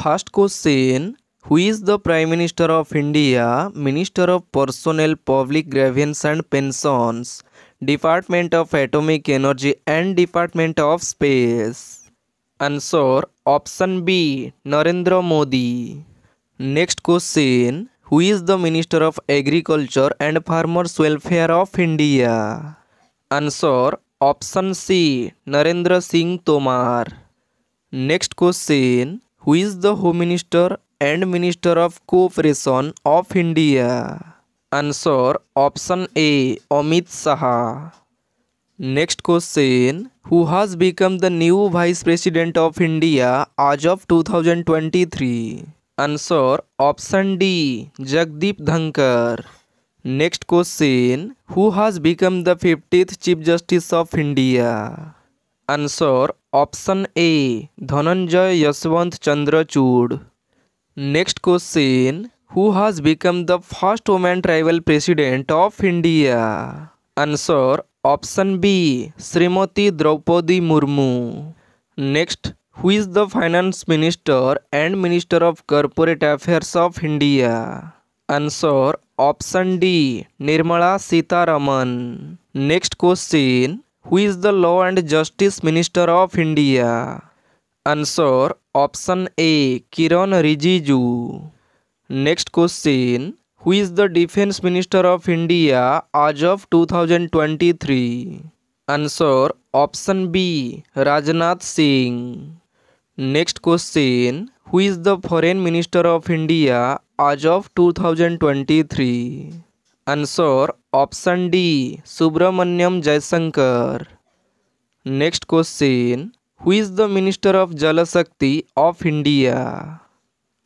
First question who is the prime minister of India minister of personnel public grievances and pensions department of atomic energy and department of space answer option B Narendra Modi next question who is the minister of agriculture and farmers welfare of India answer option C Narendra Singh Tomar next question who is the home minister and minister of cooperation of India answer option A Amit Shah next question who has become the new vice president of India as of 2023 answer option D Jagdeep Dhankhar next question who has become the fiftieth chief justice of India answer option A Dhananjaya Yashwant Chandrachud next question who has become the first women tribal president of India answer option B Shrimati Draupadi Murmu next who is the finance minister and minister of corporate affairs of India answer option D Nirmala Sitharaman next question Who is the Law and Justice Minister of India? Answer Option A Kiran Rijiju. Next question Who is the Defense Minister of India as of 2023? Answer Option B Rajnath Singh. Next question Who is the Foreign Minister of India as of 2023? Answer option D Subrahmanyam Jaishankar next question who is the minister of Jal Shakti of India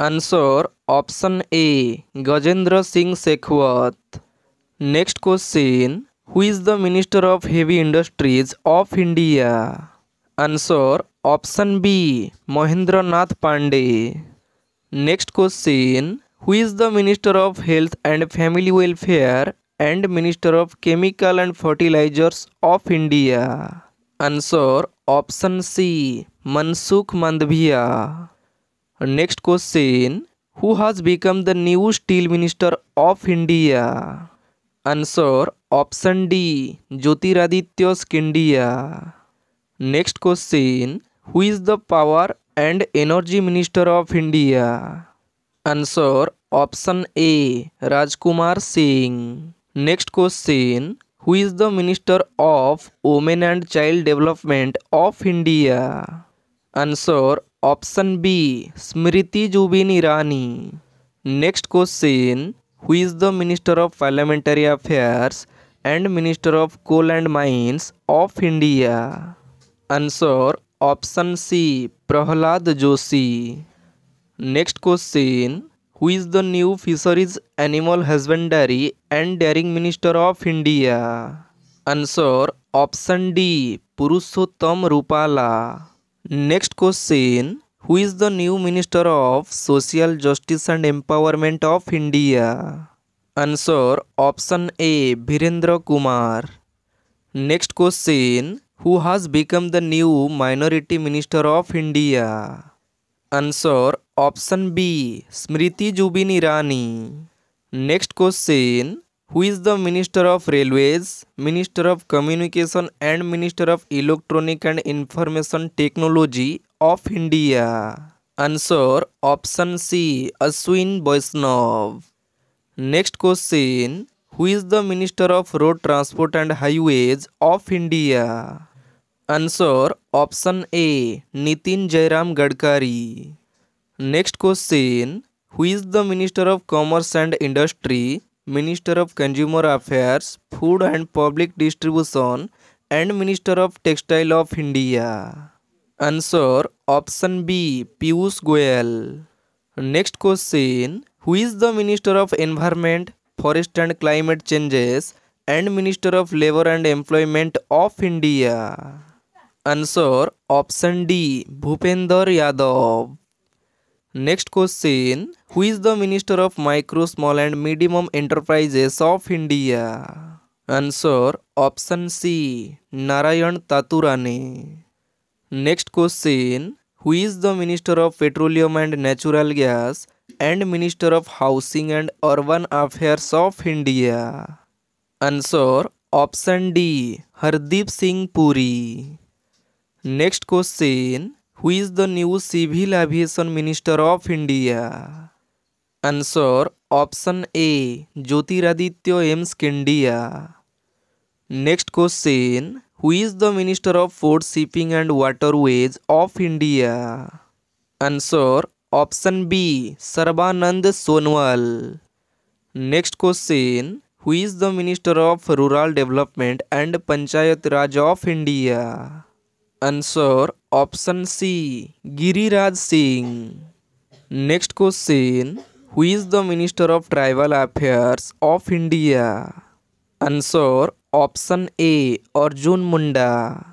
answer option A Gajendra Singh Shekhawat next question who is the minister of heavy industries of India answer option B Mahendra Nath Pandey next question who is the Minister of Health and Family Welfare and Minister of Chemical and Fertilizers of India? Answer Option C Mansukh Mandviya. Next question Who has become the new Steel Minister of India? Answer Option D Jyotiraditya Skindia. Next question Who is the Power and Energy Minister of India? Answer option A Rajkumar Singh next question who is the minister of women and child development of India answer option B Smriti Zubin Irani next question who is the minister of parliamentary affairs and minister of coal and mines of India answer option C Pralhad Joshi next question who is the new fisheries animal husbandry and dairying minister of India answer option D Parshottam Rupala next question who is the new minister of social justice and empowerment of India answer option A Virendra Kumar next question who has become the new minority minister of India answer option B Smriti Zubin Irani next question who is the minister of railways minister of communication and minister of electronic and information technology of India answer option C Ashwini Vaishnaw next question who is the minister of road transport and highways of India answer option A Nitin Jairam Gadkari Next question Who is the Minister of Commerce and Industry, Minister of Consumer Affairs, Food and Public Distribution, and Minister of Textile of India? Answer Option B Piyush Goyal. Next question Who is the Minister of Environment, Forest and Climate Changes, and Minister of Labour and Employment of India? Answer Option D Bhupender Yadav. Next question who is the minister of micro small and medium enterprises of India answer option C Narayan Tatu Rane next question who is the minister of petroleum and natural gas and minister of housing and urban affairs of India answer option D Hardeep Singh Puri next question who is the new civil aviation minister of India answer option A Jyotiraditya M Scindia next question who is the minister of food shipping and waterways of India answer option B Sarbananda Sonowal next question who is the minister of rural development and panchayat raj of India answer option C Giriraj Singh next question who is the minister of tribal affairs of India answer option A Arjun Munda